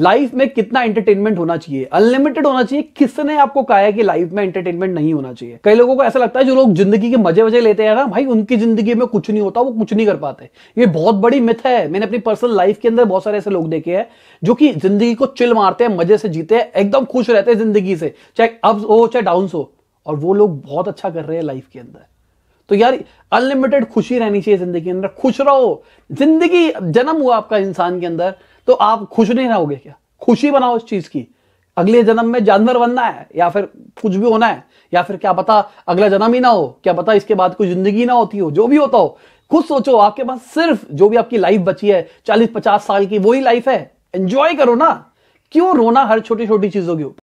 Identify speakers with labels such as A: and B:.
A: life में कितना entertainment होना चाहिए अनलिमिटेड होना चाहिए किसने आपको कहा है कि लाइफ में एंटरटेनमेंट नहीं होना चाहिए कई लोगों को ऐसा लगता है जो लोग जिंदगी के मजे वजे लेते हैं ना भाई उनकी जिंदगी में कुछ नहीं होता वो कुछ नहीं कर पाते ये बहुत बड़ी मिथ है मैंने अपनी पर्सनल लाइफ के अंदर बहुत सारे ऐसे लोग देखे हैं जो कि जिंदगी को चिल मारते हैं मजे से जीते हैं एकदम खुश रहते हैं जिंदगी से चाहे अप्स हो चाहे डाउन हो और वो लोग बहुत अच्छा कर रहे हैं लाइफ के अंदर तो यार अनलिमिटेड खुशी रहनी चाहिए जिंदगी के अंदर खुश रहो जिंदगी जन्म हुआ आपका इंसान के अंदर तो आप खुश नहीं रहोगे क्या खुशी बनाओ उस चीज की अगले जन्म में जानवर बनना है या फिर कुछ भी होना है या फिर क्या पता अगला जन्म ही ना हो क्या पता इसके बाद कोई जिंदगी ना होती हो जो भी होता हो खुद सोचो आपके पास सिर्फ जो भी आपकी लाइफ बची है चालीस पचास साल की वही लाइफ है एंजॉय करो ना क्यों रोना हर छोटी छोटी चीजों के ऊपर